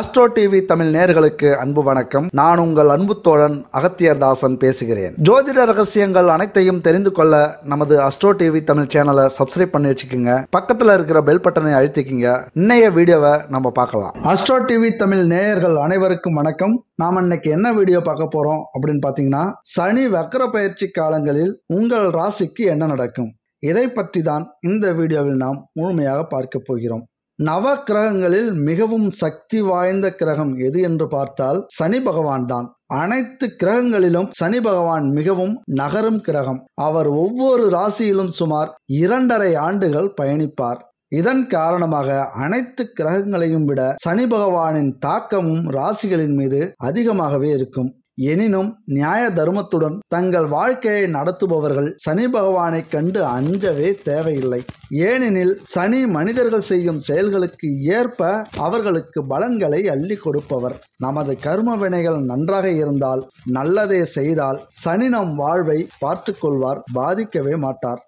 astro TV Tamil நேர்களுக்கு அன்பு வணக்கம் நான் உங்கள் அன்பு தோழன் அகத்தியர் தாசன் பேசுகிறேன் ஜோதிட ரகசியங்கள் அனைத்தையும் தெரிந்து கொள்ள நமது அஸ்ட்ரோ டிவி தமிழ் சேனலை சப்ஸ்கிரைப் பண்ணி வச்சுக்கோங்க பக்கத்தில் இருக்கிற பெல் பட்டனை அழுத்திக்கிங்க இன்னைய வீடியோவை நம்ம பார்க்கலாம் அஸ்ட்ரோ டிவி தமிழ் நேயர்கள் அனைவருக்கும் வணக்கம் நாம் இன்னைக்கு என்ன வீடியோ பார்க்க போறோம் அப்படின்னு பார்த்தீங்கன்னா சனி வக்கர பயிற்சி காலங்களில் உங்கள் ராசிக்கு என்ன நடக்கும் இதை பற்றி தான் இந்த வீடியோவில் நாம் முழுமையாக பார்க்க போகிறோம் நவ கிரகங்களில் மிகவும் சக்தி வாய்ந்த கிரகம் எது என்று பார்த்தால் சனி பகவான் தான் அனைத்து கிரகங்களிலும் சனி பகவான் மிகவும் நகரும் கிரகம் அவர் ஒவ்வொரு ராசியிலும் சுமார் இரண்டரை ஆண்டுகள் பயணிப்பார் இதன் காரணமாக அனைத்து கிரகங்களையும் விட சனி பகவானின் தாக்கமும் ராசிகளின் மீது அதிகமாகவே இருக்கும் எனினும் நியாய தர்மத்துடன் தங்கள் வாழ்க்கையை நடத்துபவர்கள் சனி பகவானை கண்டு அஞ்சவே தேவையில்லை ஏனெனில் சனி மனிதர்கள் செய்யும் செயல்களுக்கு ஏற்ப அவர்களுக்கு பலன்களை அள்ளி கொடுப்பவர் நமது கர்ம வினைகள் நன்றாக இருந்தால் நல்லதே செய்தால் சனி நம் வாழ்வை பார்த்து கொள்வார் பாதிக்கவே மாட்டார்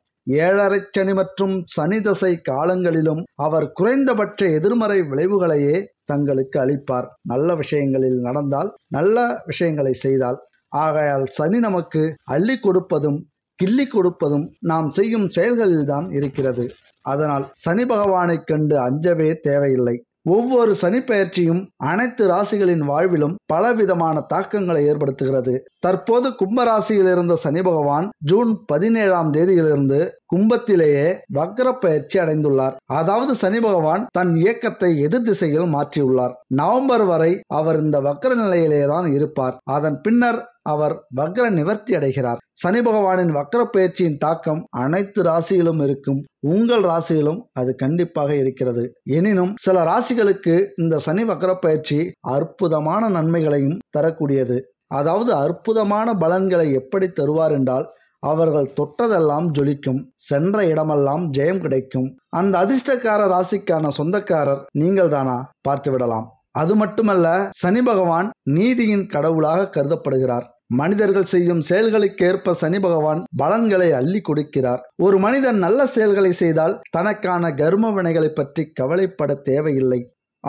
ஏழரை சனி மற்றும் சனி தசை காலங்களிலும் அவர் குறைந்தபட்ச எதிர்மறை விளைவுகளையே தங்களுக்கு அளிப்பார் நல்ல விஷயங்களில் நடந்தால் நல்ல விஷயங்களை செய்தால் ஆகையால் சனி நமக்கு அள்ளி கொடுப்பதும் கிள்ளி கொடுப்பதும் நாம் செய்யும் செயல்களில்தான் இருக்கிறது அதனால் சனி பகவானை கண்டு அஞ்சவே தேவையில்லை ஒவ்வொரு சனிப்பெயர்ச்சியும் அனைத்து ராசிகளின் வாழ்விலும் பலவிதமான தாக்கங்களை ஏற்படுத்துகிறது தற்போது கும்பராசியில் இருந்த சனி பகவான் ஜூன் பதினேழாம் தேதியிலிருந்து கும்பத்திலேயே வக்ர பயிற்சி அடைந்துள்ளார் அதாவது சனி பகவான் தன் இயக்கத்தை எதிர் திசையில் மாற்றியுள்ளார் நவம்பர் வரை அவர் இந்த வக்ர நிலையிலே தான் இருப்பார் அதன் பின்னர் அவர் வக்ர நிவர்த்தி அடைகிறார் சனி பகவானின் வக்ர பயிற்சியின் தாக்கம் அனைத்து ராசியிலும் இருக்கும் உங்கள் ராசியிலும் அது கண்டிப்பாக இருக்கிறது எனினும் சில ராசிகளுக்கு இந்த சனி வக்ர பயிற்சி அற்புதமான நன்மைகளையும் தரக்கூடியது அதாவது அற்புதமான பலன்களை எப்படி தருவார் என்றால் அவர்கள் தொட்டதெல்லாம் ஜொலிக்கும் சென்ற இடமெல்லாம் ஜெயம் கிடைக்கும் அந்த அதிர்ஷ்டக்கார ராசிக்கான சொந்தக்காரர் நீங்கள் தானா பார்த்து விடலாம் அது மட்டுமல்ல சனி பகவான் நீதியின் கடவுளாக கருதப்படுகிறார் மனிதர்கள் செய்யும் செயல்களுக்கேற்ப சனி பகவான் பலன்களை அள்ளி கொடுக்கிறார் ஒரு மனிதன் நல்ல செயல்களை செய்தால் தனக்கான கர்ம வினைகளை பற்றி கவலைப்பட தேவையில்லை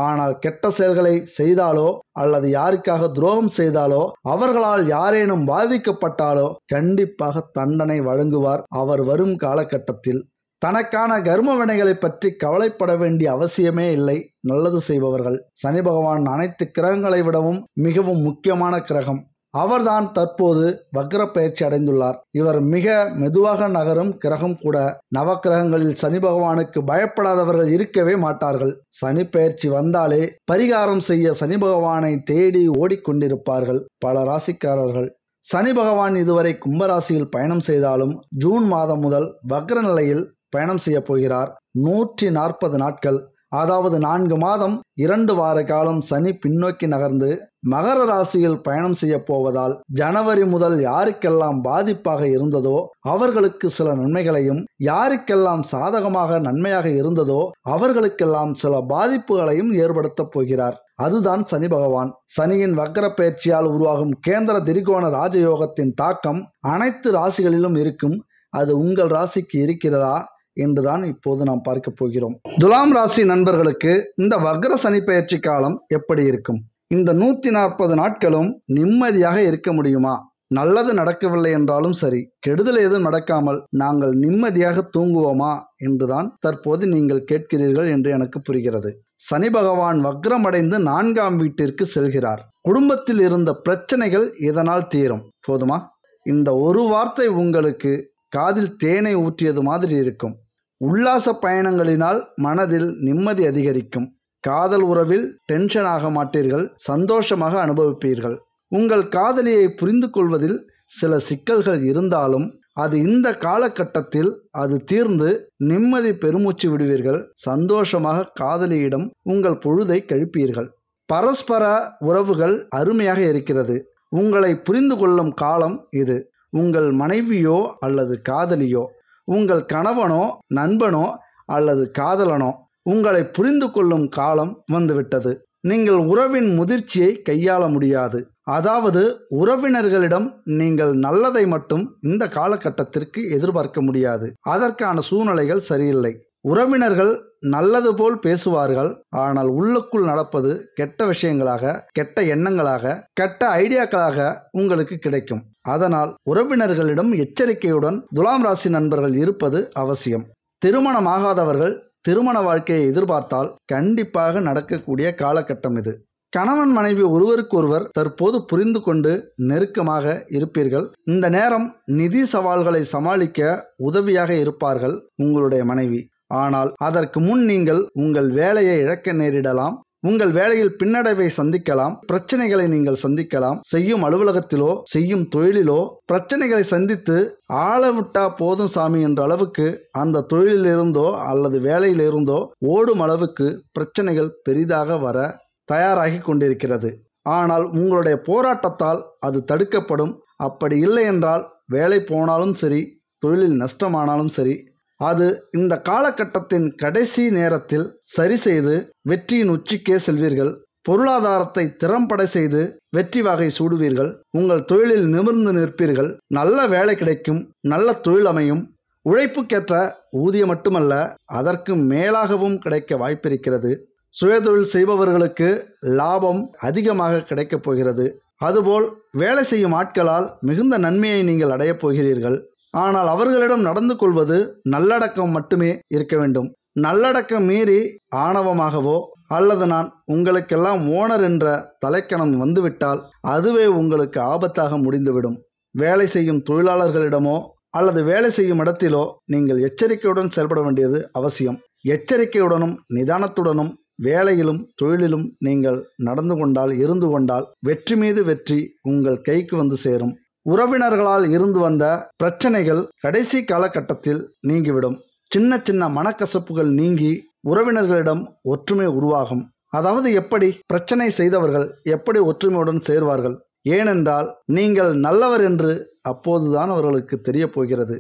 ஆனால் கெட்ட செயல்களை செய்தாலோ அல்லது யாருக்காக துரோகம் செய்தாலோ அவர்களால் யாரேனும் பாதிக்கப்பட்டாலோ கண்டிப்பாக தண்டனை வழங்குவார் அவர் வரும் காலகட்டத்தில் தனக்கான கர்ம வினைகளை பற்றி கவலைப்பட வேண்டிய அவசியமே இல்லை நல்லது செய்பவர்கள் சனி பகவான் அனைத்து கிரகங்களை விடவும் மிகவும் முக்கியமான கிரகம் அவர்தான் தற்போது வக்ர பயிற்சி அடைந்துள்ளார் இவர் மிக மெதுவாக நகரும் கிரகம் கூட நவக்கிரகங்களில் சனி பகவானுக்கு பயப்படாதவர்கள் இருக்கவே மாட்டார்கள் சனி பயிற்சி வந்தாலே பரிகாரம் செய்ய சனி பகவானை தேடி ஓடிக்கொண்டிருப்பார்கள் பல ராசிக்காரர்கள் சனி பகவான் இதுவரை கும்பராசியில் பயணம் செய்தாலும் ஜூன் மாதம் முதல் வக்ர நிலையில் பயணம் செய்ய போகிறார் நூற்றி நாற்பது நாட்கள் அதாவது நான்கு மாதம் இரண்டு வார காலம் சனி பின்னோக்கி நகர்ந்து மகர ராசியில் பயணம் செய்ய போவதால் ஜனவரி முதல் யாருக்கெல்லாம் பாதிப்பாக இருந்ததோ அவர்களுக்கு சில நன்மைகளையும் யாருக்கெல்லாம் சாதகமாக நன்மையாக இருந்ததோ அவர்களுக்கெல்லாம் சில பாதிப்புகளையும் ஏற்படுத்தப் போகிறார் அதுதான் சனி பகவான் சனியின் வக்கர பயிற்சியால் உருவாகும் கேந்திர திரிகோண ராஜயோகத்தின் தாக்கம் அனைத்து ராசிகளிலும் இருக்கும் அது உங்கள் ராசிக்கு இருக்கிறதா என்றுதான் இப்போது நாம் பார்க்க போகிறோம் துலாம் ராசி நண்பர்களுக்கு இந்த வக்ர சனி பயிற்சி காலம் எப்படி இருக்கும் இந்த நூற்றி நாற்பது நாட்களும் நிம்மதியாக இருக்க முடியுமா நல்லது நடக்கவில்லை என்றாலும் சரி கெடுதல் எதுவும் நடக்காமல் நாங்கள் நிம்மதியாக தூங்குவோமா என்றுதான் தற்போது நீங்கள் கேட்கிறீர்கள் என்று எனக்கு புரிகிறது சனி பகவான் வக்ரமடைந்து நான்காம் வீட்டிற்கு செல்கிறார் குடும்பத்தில் இருந்த பிரச்சனைகள் இதனால் தீரும் போதுமா இந்த ஒரு வார்த்தை உங்களுக்கு காதில் தேனை ஊற்றியது மாதிரி இருக்கும் உல்லாச பயணங்களினால் மனதில் நிம்மதி அதிகரிக்கும் காதல் உறவில் டென்ஷன் ஆக மாட்டீர்கள் சந்தோஷமாக அனுபவிப்பீர்கள் உங்கள் காதலியை புரிந்து கொள்வதில் சில சிக்கல்கள் இருந்தாலும் அது இந்த காலகட்டத்தில் அது தீர்ந்து நிம்மதி பெருமூச்சு விடுவீர்கள் சந்தோஷமாக காதலியிடம் உங்கள் பொழுதை கழிப்பீர்கள் பரஸ்பர உறவுகள் அருமையாக இருக்கிறது உங்களை புரிந்து கொள்ளும் காலம் இது உங்கள் மனைவியோ அல்லது காதலியோ உங்கள் கணவனோ நண்பனோ அல்லது காதலனோ உங்களை புரிந்து கொள்ளும் காலம் வந்துவிட்டது நீங்கள் உறவின் முதிர்ச்சியை கையாள முடியாது அதாவது உறவினர்களிடம் நீங்கள் நல்லதை மட்டும் இந்த காலகட்டத்திற்கு எதிர்பார்க்க முடியாது அதற்கான சூழ்நிலைகள் சரியில்லை உறவினர்கள் நல்லது போல் பேசுவார்கள் ஆனால் உள்ளுக்குள் நடப்பது கெட்ட விஷயங்களாக கெட்ட எண்ணங்களாக கெட்ட ஐடியாக்களாக உங்களுக்கு கிடைக்கும் அதனால் உறவினர்களிடம் எச்சரிக்கையுடன் துலாம் ராசி நண்பர்கள் இருப்பது அவசியம் திருமணமாகாதவர்கள் திருமண வாழ்க்கையை எதிர்பார்த்தால் கண்டிப்பாக நடக்கக்கூடிய காலகட்டம் இது கணவன் மனைவி ஒருவருக்கொருவர் தற்போது புரிந்து கொண்டு நெருக்கமாக இருப்பீர்கள் இந்த நேரம் நிதி சவால்களை சமாளிக்க உதவியாக இருப்பார்கள் உங்களுடைய மனைவி ஆனால் அதற்கு முன் நீங்கள் உங்கள் வேலையை இழக்க நேரிடலாம் உங்கள் வேலையில் பின்னடைவை சந்திக்கலாம் பிரச்சனைகளை நீங்கள் சந்திக்கலாம் செய்யும் அலுவலகத்திலோ செய்யும் தொழிலிலோ பிரச்சனைகளை சந்தித்து ஆள விட்டா போதும் சாமி என்ற அளவுக்கு அந்த தொழிலிலிருந்தோ அல்லது வேலையிலிருந்தோ ஓடும் அளவுக்கு பிரச்சனைகள் பெரிதாக வர தயாராகி கொண்டிருக்கிறது ஆனால் உங்களுடைய போராட்டத்தால் அது தடுக்கப்படும் அப்படி இல்லை என்றால் வேலை போனாலும் சரி தொழிலில் நஷ்டமானாலும் சரி அது இந்த காலகட்டத்தின் கடைசி நேரத்தில் சரி செய்து வெற்றியின் உச்சிக்கே செல்வீர்கள் பொருளாதாரத்தை திறம்பட செய்து வெற்றி வகை சூடுவீர்கள் உங்கள் தொழிலில் நிமிர்ந்து நிற்பீர்கள் நல்ல வேலை கிடைக்கும் நல்ல தொழில் அமையும் உழைப்புக்கேற்ற ஊதியம் மட்டுமல்ல அதற்கு மேலாகவும் கிடைக்க வாய்ப்பிருக்கிறது சுயதொழில் செய்பவர்களுக்கு லாபம் அதிகமாக கிடைக்கப் போகிறது அதுபோல் வேலை செய்யும் ஆட்களால் மிகுந்த நன்மையை நீங்கள் அடையப் போகிறீர்கள் ஆனால் அவர்களிடம் நடந்து கொள்வது நல்லடக்கம் மட்டுமே இருக்க வேண்டும் நல்லடக்கம் மீறி ஆணவமாகவோ அல்லது நான் உங்களுக்கெல்லாம் ஓனர் என்ற தலைக்கணம் வந்துவிட்டால் அதுவே உங்களுக்கு ஆபத்தாக முடிந்துவிடும் வேலை செய்யும் தொழிலாளர்களிடமோ அல்லது வேலை செய்யும் இடத்திலோ நீங்கள் எச்சரிக்கையுடன் செயல்பட வேண்டியது அவசியம் எச்சரிக்கையுடனும் நிதானத்துடனும் வேலையிலும் தொழிலிலும் நீங்கள் நடந்து கொண்டால் இருந்து கொண்டால் வெற்றி மீது வெற்றி உங்கள் கைக்கு வந்து சேரும் உறவினர்களால் இருந்து வந்த பிரச்சனைகள் கடைசி காலகட்டத்தில் நீங்கிவிடும் சின்ன சின்ன மனக்கசப்புகள் நீங்கி உறவினர்களிடம் ஒற்றுமை உருவாகும் அதாவது எப்படி பிரச்சனை செய்தவர்கள் எப்படி ஒற்றுமையுடன் சேர்வார்கள் ஏனென்றால் நீங்கள் நல்லவர் என்று அப்போதுதான் அவர்களுக்கு தெரிய போகிறது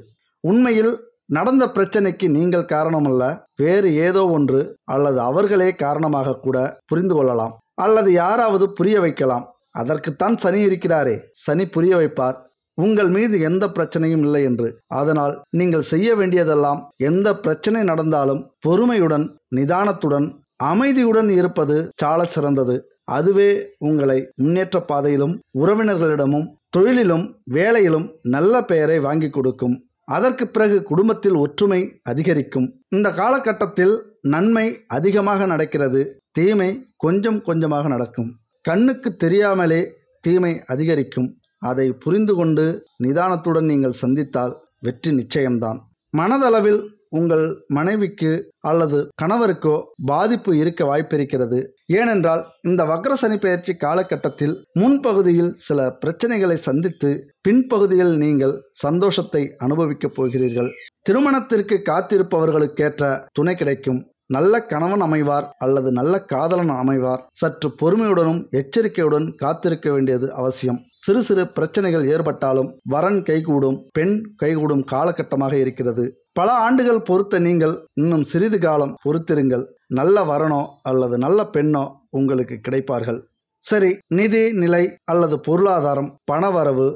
உண்மையில் நடந்த பிரச்சனைக்கு நீங்கள் காரணமல்ல வேறு ஏதோ ஒன்று அல்லது அவர்களே காரணமாக கூட புரிந்து கொள்ளலாம் அல்லது யாராவது புரிய வைக்கலாம் அதற்குத்தான் சனி இருக்கிறாரே சனி புரிய வைப்பார் உங்கள் மீது எந்த பிரச்சனையும் இல்லை என்று அதனால் நீங்கள் செய்ய வேண்டியதெல்லாம் எந்த பிரச்சனை நடந்தாலும் பொறுமையுடன் நிதானத்துடன் அமைதியுடன் இருப்பது சால சிறந்தது அதுவே உங்களை முன்னேற்ற பாதையிலும் உறவினர்களிடமும் தொழிலிலும் வேலையிலும் நல்ல பெயரை வாங்கி கொடுக்கும் அதற்கு பிறகு குடும்பத்தில் ஒற்றுமை அதிகரிக்கும் இந்த காலகட்டத்தில் நன்மை அதிகமாக நடக்கிறது தீமை கொஞ்சம் கொஞ்சமாக நடக்கும் கண்ணுக்கு தெரியாமலே தீமை அதிகரிக்கும் அதை புரிந்து கொண்டு நிதானத்துடன் நீங்கள் சந்தித்தால் வெற்றி நிச்சயம்தான் மனதளவில் உங்கள் மனைவிக்கு அல்லது கணவருக்கோ பாதிப்பு இருக்க வாய்ப்பிருக்கிறது ஏனென்றால் இந்த வக்ர சனி பயிற்சி காலகட்டத்தில் முன்பகுதியில் சில பிரச்சனைகளை சந்தித்து பின்பகுதியில் நீங்கள் சந்தோஷத்தை அனுபவிக்கப் போகிறீர்கள் திருமணத்திற்கு காத்திருப்பவர்களுக்கேற்ற துணை கிடைக்கும் நல்ல கணவன் அமைவார் அல்லது நல்ல காதலன் அமைவார் சற்று பொறுமையுடனும் எச்சரிக்கையுடன் காத்திருக்க வேண்டியது அவசியம் சிறு சிறு பிரச்சனைகள் ஏற்பட்டாலும் வரன் கைகூடும் பெண் கைகூடும் காலகட்டமாக இருக்கிறது பல ஆண்டுகள் பொறுத்த நீங்கள் இன்னும் சிறிது காலம் பொறுத்திருங்கள் நல்ல வரனோ அல்லது நல்ல பெண்ணோ உங்களுக்கு கிடைப்பார்கள் சரி நிதி நிலை அல்லது பொருளாதாரம் பணவரவு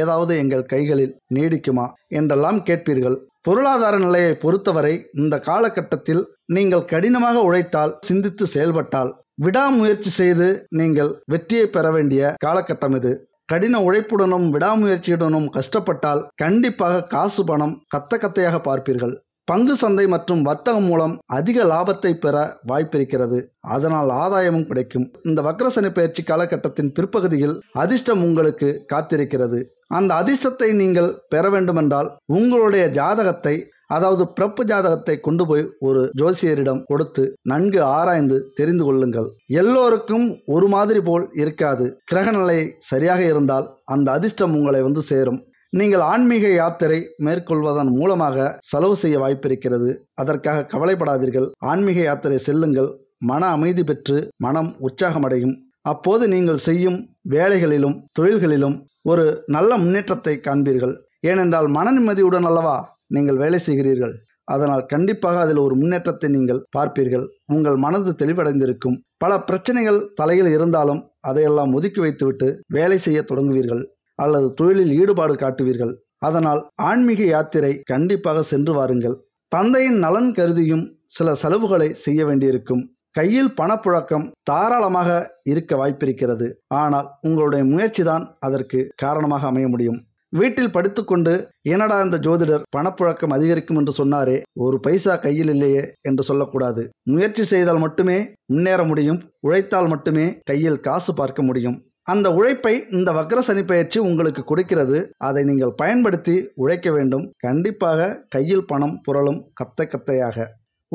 ஏதாவது எங்கள் கைகளில் நீடிக்குமா என்றெல்லாம் கேட்பீர்கள் பொருளாதார நிலையை பொறுத்தவரை இந்த காலகட்டத்தில் நீங்கள் கடினமாக உழைத்தால் சிந்தித்து செயல்பட்டால் விடாமுயற்சி செய்து நீங்கள் வெற்றியை பெற வேண்டிய காலகட்டம் இது கடின உழைப்புடனும் விடாமுயற்சியுடனும் கஷ்டப்பட்டால் கண்டிப்பாக காசு பணம் கத்த கத்தையாக பார்ப்பீர்கள் பங்கு சந்தை மற்றும் வர்த்தகம் மூலம் அதிக லாபத்தை பெற வாய்ப்பிருக்கிறது அதனால் ஆதாயமும் கிடைக்கும் இந்த வக்ரசனி பயிற்சி காலகட்டத்தின் பிற்பகுதியில் அதிர்ஷ்டம் உங்களுக்கு காத்திருக்கிறது அந்த அதிர்ஷ்டத்தை நீங்கள் பெற வேண்டுமென்றால் உங்களுடைய ஜாதகத்தை அதாவது பிறப்பு ஜாதகத்தை கொண்டு போய் ஒரு ஜோசியரிடம் கொடுத்து நன்கு ஆராய்ந்து தெரிந்து கொள்ளுங்கள் எல்லோருக்கும் ஒரு மாதிரி போல் இருக்காது கிரகநிலை சரியாக இருந்தால் அந்த அதிர்ஷ்டம் உங்களை வந்து சேரும் நீங்கள் ஆன்மீக யாத்திரை மேற்கொள்வதன் மூலமாக செலவு செய்ய வாய்ப்பிருக்கிறது அதற்காக கவலைப்படாதீர்கள் ஆன்மீக யாத்திரை செல்லுங்கள் மன அமைதி பெற்று மனம் உற்சாகமடையும் அப்போது நீங்கள் செய்யும் வேலைகளிலும் தொழில்களிலும் ஒரு நல்ல முன்னேற்றத்தை காண்பீர்கள் ஏனென்றால் மன நிம்மதியுடன் அல்லவா நீங்கள் வேலை செய்கிறீர்கள் அதனால் கண்டிப்பாக அதில் ஒரு முன்னேற்றத்தை நீங்கள் பார்ப்பீர்கள் உங்கள் மனது தெளிவடைந்திருக்கும் பல பிரச்சனைகள் தலையில் இருந்தாலும் அதையெல்லாம் ஒதுக்கி வைத்துவிட்டு வேலை செய்ய தொடங்குவீர்கள் அல்லது தொழிலில் ஈடுபாடு காட்டுவீர்கள் அதனால் ஆன்மீக யாத்திரை கண்டிப்பாக சென்று வாருங்கள் தந்தையின் நலன் கருதியும் சில செலவுகளை செய்ய வேண்டியிருக்கும் கையில் பணப்புழக்கம் தாராளமாக இருக்க வாய்ப்பிருக்கிறது ஆனால் உங்களுடைய முயற்சிதான் அதற்கு காரணமாக அமைய முடியும் வீட்டில் படுத்துக்கொண்டு என்னடா இந்த ஜோதிடர் பணப்புழக்கம் அதிகரிக்கும் என்று சொன்னாரே ஒரு பைசா கையில் இல்லையே என்று சொல்லக்கூடாது முயற்சி செய்தால் மட்டுமே முன்னேற முடியும் உழைத்தால் மட்டுமே கையில் காசு பார்க்க முடியும் அந்த உழைப்பை இந்த வக்ர சனி பயிற்சி உங்களுக்கு கொடுக்கிறது அதை நீங்கள் பயன்படுத்தி உழைக்க வேண்டும் கண்டிப்பாக கையில் பணம் புரளும் கத்தை கத்தையாக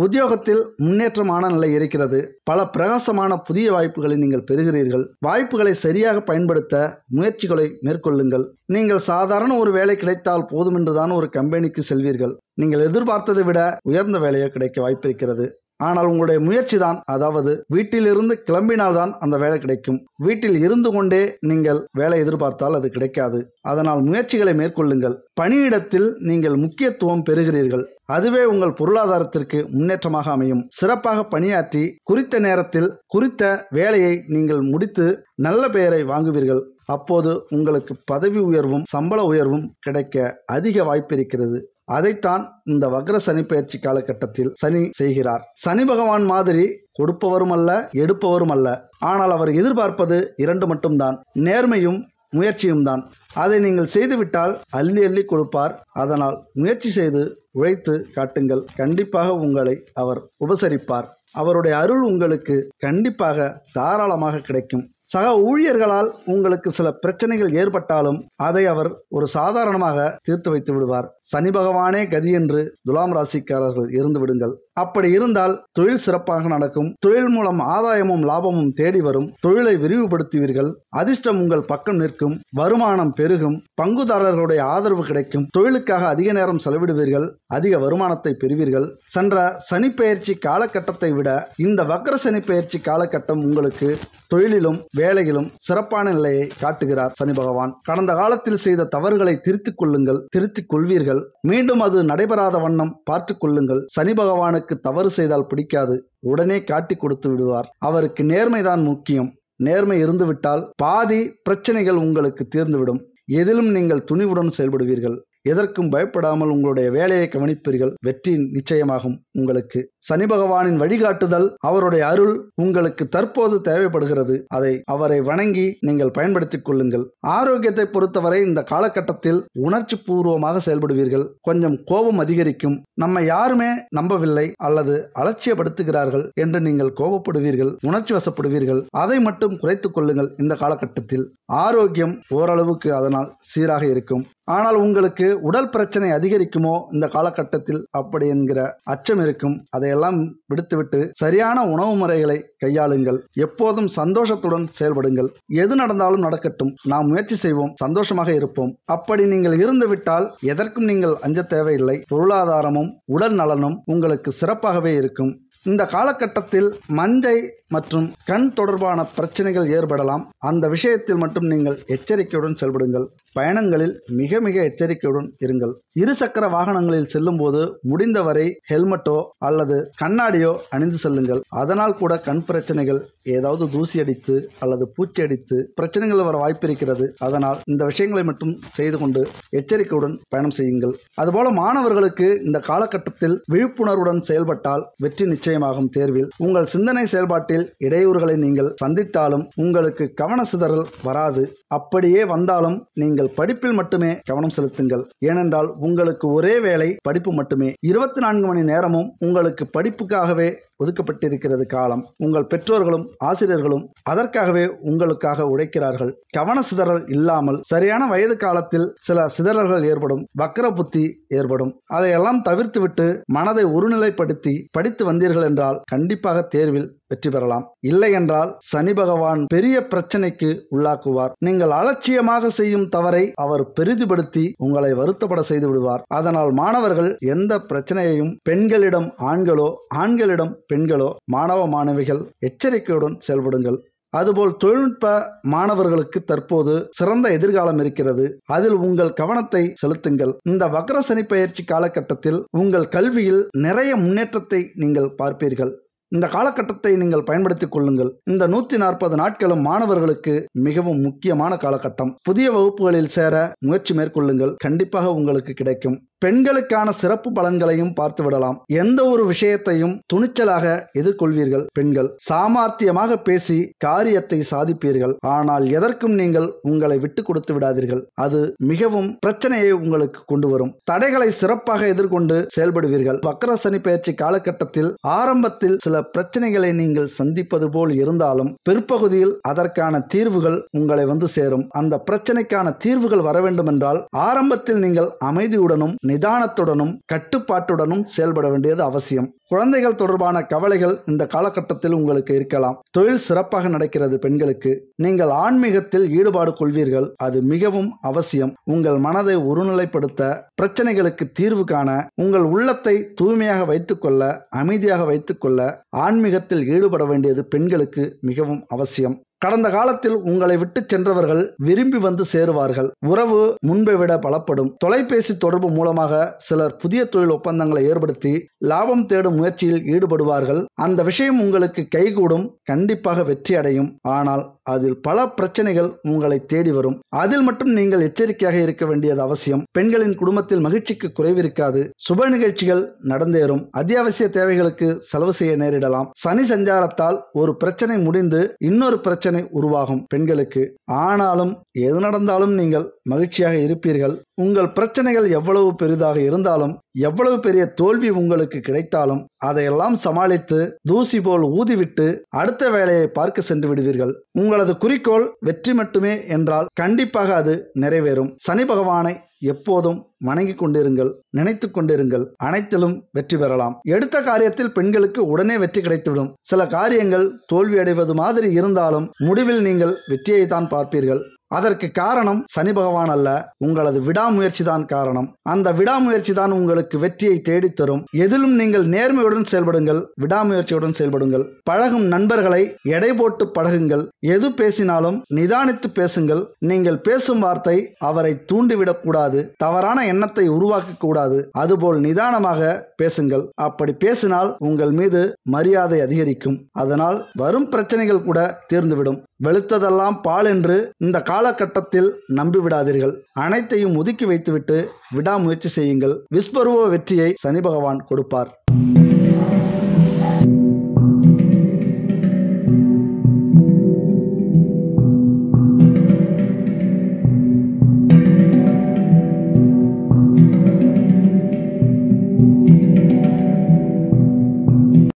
உத்தியோகத்தில் முன்னேற்றமான நிலை இருக்கிறது பல பிரகாசமான புதிய வாய்ப்புகளை நீங்கள் பெறுகிறீர்கள் வாய்ப்புகளை சரியாக பயன்படுத்த முயற்சிகளை மேற்கொள்ளுங்கள் நீங்கள் சாதாரண ஒரு வேலை கிடைத்தால் போதுமென்றுதான் ஒரு கம்பெனிக்கு செல்வீர்கள் நீங்கள் எதிர்பார்த்ததை விட உயர்ந்த வேலையோ கிடைக்க வாய்ப்பிருக்கிறது ஆனால் உங்களுடைய முயற்சி தான் அதாவது வீட்டிலிருந்து கிளம்பினால்தான் அந்த வேலை கிடைக்கும் வீட்டில் இருந்து கொண்டே நீங்கள் வேலை எதிர்பார்த்தால் அது கிடைக்காது அதனால் முயற்சிகளை மேற்கொள்ளுங்கள் பணியிடத்தில் நீங்கள் முக்கியத்துவம் பெறுகிறீர்கள் அதுவே உங்கள் பொருளாதாரத்திற்கு முன்னேற்றமாக அமையும் சிறப்பாக பணியாற்றி குறித்த நேரத்தில் குறித்த வேலையை நீங்கள் முடித்து நல்ல பெயரை வாங்குவீர்கள் அப்போது உங்களுக்கு பதவி உயர்வும் சம்பள உயர்வும் கிடைக்க அதிக வாய்ப்பு இருக்கிறது அதைத்தான் இந்த வக்ர சனி பயிற்சி காலகட்டத்தில் சனி செய்கிறார் சனி பகவான் மாதிரி கொடுப்பவரும் அல்ல எடுப்பவரும் அல்ல ஆனால் அவர் எதிர்பார்ப்பது இரண்டு மட்டும்தான் நேர்மையும் முயற்சியும் தான் அதை நீங்கள் செய்துவிட்டால் அள்ளி அள்ளி கொடுப்பார் அதனால் முயற்சி செய்து உழைத்து காட்டுங்கள் கண்டிப்பாக உங்களை அவர் உபசரிப்பார் அவருடைய அருள் உங்களுக்கு கண்டிப்பாக தாராளமாக கிடைக்கும் சக ஊழியர்களால் உங்களுக்கு சில பிரச்சனைகள் ஏற்பட்டாலும் அதை அவர் ஒரு சாதாரணமாக தீர்த்து வைத்து விடுவார் சனி பகவானே கதி என்று துலாம் ராசிக்காரர்கள் இருந்து விடுங்கள் அப்படி இருந்தால் தொழில் சிறப்பாக நடக்கும் தொழில் மூலம் ஆதாயமும் லாபமும் தேடி வரும் தொழிலை விரிவுபடுத்துவீர்கள் அதிர்ஷ்டம் உங்கள் பக்கம் நிற்கும் வருமானம் பெருகும் பங்குதாரர்களுடைய ஆதரவு கிடைக்கும் தொழிலுக்காக அதிக நேரம் செலவிடுவீர்கள் அதிக வருமானத்தை பெறுவீர்கள் சென்ற சனிப்பெயர்ச்சி காலகட்டத்தை விட இந்த வக்கர பயிற்சி காலகட்டம் உங்களுக்கு தொழிலிலும் வேலையிலும் சிறப்பான நிலையை காட்டுகிறார் சனி பகவான் கடந்த காலத்தில் செய்த தவறுகளை திருத்திக் கொள்ளுங்கள் திருத்திக் கொள்வீர்கள் மீண்டும் அது நடைபெறாத வண்ணம் பார்த்துக் கொள்ளுங்கள் சனி பகவானுக்கு அவருக்கு தவறு செய்தால் பிடிக்காது உடனே காட்டி கொடுத்து விடுவார் அவருக்கு நேர்மைதான் முக்கியம் நேர்மை இருந்துவிட்டால் பாதி பிரச்சனைகள் உங்களுக்கு தீர்ந்துவிடும் எதிலும் நீங்கள் துணிவுடன் செயல்படுவீர்கள் எதற்கும் பயப்படாமல் உங்களுடைய வேலையை கவனிப்பீர்கள் வெற்றி நிச்சயமாகும் உங்களுக்கு சனி பகவானின் வழிகாட்டுதல் அவருடைய அருள் உங்களுக்கு தற்போது தேவைப்படுகிறது அதை அவரை வணங்கி நீங்கள் பயன்படுத்திக் கொள்ளுங்கள் ஆரோக்கியத்தை பொறுத்தவரை இந்த காலகட்டத்தில் உணர்ச்சி பூர்வமாக செயல்படுவீர்கள் கொஞ்சம் கோபம் அதிகரிக்கும் நம்ம யாருமே நம்பவில்லை அல்லது அலட்சியப்படுத்துகிறார்கள் என்று நீங்கள் கோபப்படுவீர்கள் உணர்ச்சி வசப்படுவீர்கள் அதை மட்டும் குறைத்துக் கொள்ளுங்கள் இந்த காலகட்டத்தில் ஆரோக்கியம் ஓரளவுக்கு அதனால் சீராக இருக்கும் ஆனால் உங்களுக்கு உடல் பிரச்சனை அதிகரிக்குமோ இந்த காலகட்டத்தில் அப்படி என்கிற அச்சம் இருக்கும் அதையெல்லாம் விடுத்துவிட்டு சரியான உணவு முறைகளை கையாளுங்கள் எப்போதும் சந்தோஷத்துடன் செயல்படுங்கள் எது நடந்தாலும் நடக்கட்டும் நாம் முயற்சி செய்வோம் சந்தோஷமாக இருப்போம் அப்படி நீங்கள் இருந்துவிட்டால் எதற்கும் நீங்கள் அஞ்ச தேவையில்லை பொருளாதாரமும் உடல் நலனும் உங்களுக்கு சிறப்பாகவே இருக்கும் இந்த காலகட்டத்தில் மஞ்சை மற்றும் கண் தொடர்பான பிரச்சனைகள் ஏற்படலாம் அந்த விஷயத்தில் மட்டும் நீங்கள் எச்சரிக்கையுடன் செயல்படுங்கள் பயணங்களில் மிக மிக எச்சரிக்கையுடன் இருங்கள் இருசக்கர வாகனங்களில் செல்லும்போது முடிந்தவரை ஹெல்மெட்டோ அல்லது கண்ணாடியோ அணிந்து செல்லுங்கள் அதனால் கூட கண் பிரச்சனைகள் ஏதாவது தூசி அடித்து அல்லது பூச்சி அடித்து பிரச்சனைகள் வர வாய்ப்பு இருக்கிறது அதனால் இந்த விஷயங்களை மட்டும் செய்து கொண்டு எச்சரிக்கையுடன் பயணம் செய்யுங்கள் அதுபோல மாணவர்களுக்கு இந்த காலகட்டத்தில் விழிப்புணர்வுடன் செயல்பட்டால் வெற்றி நிச்சயம் நிச்சயமாகும் தேர்வில் உங்கள் சிந்தனை செயல்பாட்டில் இடையூறுகளை நீங்கள் சந்தித்தாலும் உங்களுக்கு கவன சிதறல் வராது அப்படியே வந்தாலும் நீங்கள் படிப்பில் மட்டுமே கவனம் செலுத்துங்கள் ஏனென்றால் உங்களுக்கு ஒரே வேலை படிப்பு மட்டுமே இருபத்தி நான்கு மணி நேரமும் உங்களுக்கு படிப்புக்காகவே ஒதுக்கப்பட்டிருக்கிறது காலம் உங்கள் பெற்றோர்களும் ஆசிரியர்களும் அதற்காகவே உங்களுக்காக உழைக்கிறார்கள் கவன சிதறல் இல்லாமல் சரியான வயது காலத்தில் சில சிதறல்கள் ஏற்படும் வக்கர புத்தி ஏற்படும் அதையெல்லாம் தவிர்த்துவிட்டு மனதை ஒருநிலைப்படுத்தி படித்து வந்தீர்கள் என்றால் கண்டிப்பாக தேர்வில் வெற்றி பெறலாம் இல்லை என்றால் சனி பகவான் பெரிய பிரச்சனைக்கு உள்ளாக்குவார் நீங்கள் அலட்சியமாக செய்யும் தவறை அவர் பெரிதுபடுத்தி உங்களை வருத்தப்பட செய்து விடுவார் அதனால் மாணவர்கள் எந்த பிரச்சனையையும் பெண்களிடம் ஆண்களோ ஆண்களிடம் பெண்களோ மாணவ மாணவிகள் எச்சரிக்கையுடன் செயல்படுங்கள் அதுபோல் தொழில்நுட்ப மாணவர்களுக்கு தற்போது சிறந்த எதிர்காலம் இருக்கிறது அதில் உங்கள் கவனத்தை செலுத்துங்கள் இந்த வக்கர சனி பயிற்சி காலகட்டத்தில் உங்கள் கல்வியில் நிறைய முன்னேற்றத்தை நீங்கள் பார்ப்பீர்கள் இந்த காலகட்டத்தை நீங்கள் பயன்படுத்திக் கொள்ளுங்கள் இந்த நூத்தி நாற்பது நாட்களும் மாணவர்களுக்கு மிகவும் முக்கியமான காலகட்டம் புதிய வகுப்புகளில் சேர முயற்சி மேற்கொள்ளுங்கள் கண்டிப்பாக உங்களுக்கு கிடைக்கும் பெண்களுக்கான சிறப்பு பலன்களையும் பார்த்து விடலாம் எந்த ஒரு விஷயத்தையும் துணிச்சலாக எதிர்கொள்வீர்கள் பெண்கள் சாமார்த்தியமாக பேசி காரியத்தை சாதிப்பீர்கள் ஆனால் எதற்கும் நீங்கள் உங்களை விட்டு கொடுத்து விடாதீர்கள் அது மிகவும் பிரச்சனையை உங்களுக்கு கொண்டு வரும் தடைகளை சிறப்பாக எதிர்கொண்டு செயல்படுவீர்கள் வக்கர சனி பயிற்சி காலகட்டத்தில் ஆரம்பத்தில் சில பிரச்சனைகளை நீங்கள் சந்திப்பது போல் இருந்தாலும் பிற்பகுதியில் அதற்கான தீர்வுகள் உங்களை வந்து சேரும் அந்த பிரச்சனைக்கான தீர்வுகள் வர வேண்டும் என்றால் ஆரம்பத்தில் நீங்கள் அமைதியுடனும் நிதானத்துடனும் கட்டுப்பாட்டுடனும் செயல்பட வேண்டியது அவசியம் குழந்தைகள் தொடர்பான கவலைகள் இந்த காலகட்டத்தில் உங்களுக்கு இருக்கலாம் தொழில் சிறப்பாக நடக்கிறது பெண்களுக்கு நீங்கள் ஆன்மீகத்தில் ஈடுபாடு கொள்வீர்கள் அது மிகவும் அவசியம் உங்கள் மனதை ஒருநிலைப்படுத்த பிரச்சனைகளுக்கு தீர்வு காண உங்கள் உள்ளத்தை தூய்மையாக வைத்துக்கொள்ள அமைதியாக வைத்துக்கொள்ள ஆன்மீகத்தில் ஈடுபட வேண்டியது பெண்களுக்கு மிகவும் அவசியம் கடந்த காலத்தில் உங்களை விட்டு சென்றவர்கள் விரும்பி வந்து சேருவார்கள் உறவு முன்பை விட பலப்படும் தொலைபேசி தொடர்பு மூலமாக சிலர் புதிய தொழில் ஒப்பந்தங்களை ஏற்படுத்தி லாபம் தேடும் முயற்சியில் ஈடுபடுவார்கள் அந்த விஷயம் உங்களுக்கு கைகூடும் கண்டிப்பாக வெற்றி அடையும் ஆனால் அதில் பல பிரச்சனைகள் உங்களை தேடி வரும் அதில் மட்டும் நீங்கள் எச்சரிக்கையாக இருக்க வேண்டியது அவசியம் பெண்களின் குடும்பத்தில் மகிழ்ச்சிக்கு குறைவிருக்காது சுப நிகழ்ச்சிகள் நடந்தேறும் அத்தியாவசிய தேவைகளுக்கு செலவு செய்ய நேரிடலாம் சனி சஞ்சாரத்தால் ஒரு பிரச்சனை முடிந்து இன்னொரு பிரச்சனை பிரச்சனை உருவாகும் பெண்களுக்கு ஆனாலும் எது நடந்தாலும் நீங்கள் மகிழ்ச்சியாக இருப்பீர்கள் உங்கள் பிரச்சனைகள் எவ்வளவு பெரிதாக இருந்தாலும் எவ்வளவு பெரிய தோல்வி உங்களுக்கு கிடைத்தாலும் அதையெல்லாம் சமாளித்து தூசி போல் ஊதிவிட்டு அடுத்த வேலையை பார்க்க சென்று விடுவீர்கள் உங்களது குறிக்கோள் வெற்றி மட்டுமே என்றால் கண்டிப்பாக அது நிறைவேறும் சனி பகவானை எப்போதும் வணங்கி கொண்டிருங்கள் நினைத்து கொண்டிருங்கள் அனைத்திலும் வெற்றி பெறலாம் எடுத்த காரியத்தில் பெண்களுக்கு உடனே வெற்றி கிடைத்துவிடும் சில காரியங்கள் தோல்வியடைவது மாதிரி இருந்தாலும் முடிவில் நீங்கள் வெற்றியை தான் பார்ப்பீர்கள் அதற்கு காரணம் சனி பகவான் அல்ல உங்களது விடாமுயற்சி தான் காரணம் அந்த விடாமுயற்சி தான் உங்களுக்கு வெற்றியை தேடித்தரும் எதிலும் நீங்கள் நேர்மையுடன் செயல்படுங்கள் விடாமுயற்சியுடன் செயல்படுங்கள் பழகும் நண்பர்களை எடை போட்டு பழகுங்கள் எது பேசினாலும் நிதானித்து பேசுங்கள் நீங்கள் பேசும் வார்த்தை அவரை தூண்டிவிடக் கூடாது தவறான எண்ணத்தை உருவாக்க கூடாது அதுபோல் நிதானமாக பேசுங்கள் அப்படி பேசினால் உங்கள் மீது மரியாதை அதிகரிக்கும் அதனால் வரும் பிரச்சனைகள் கூட தீர்ந்துவிடும் வெளுத்ததெல்லாம் பால் என்று இந்த காலகட்டத்தில் நம்பிவிடாதீர்கள் அனைத்தையும் ஒதுக்கி வைத்துவிட்டு விடாமுயற்சி செய்யுங்கள் விஸ்வரூப வெற்றியை சனி பகவான் கொடுப்பார்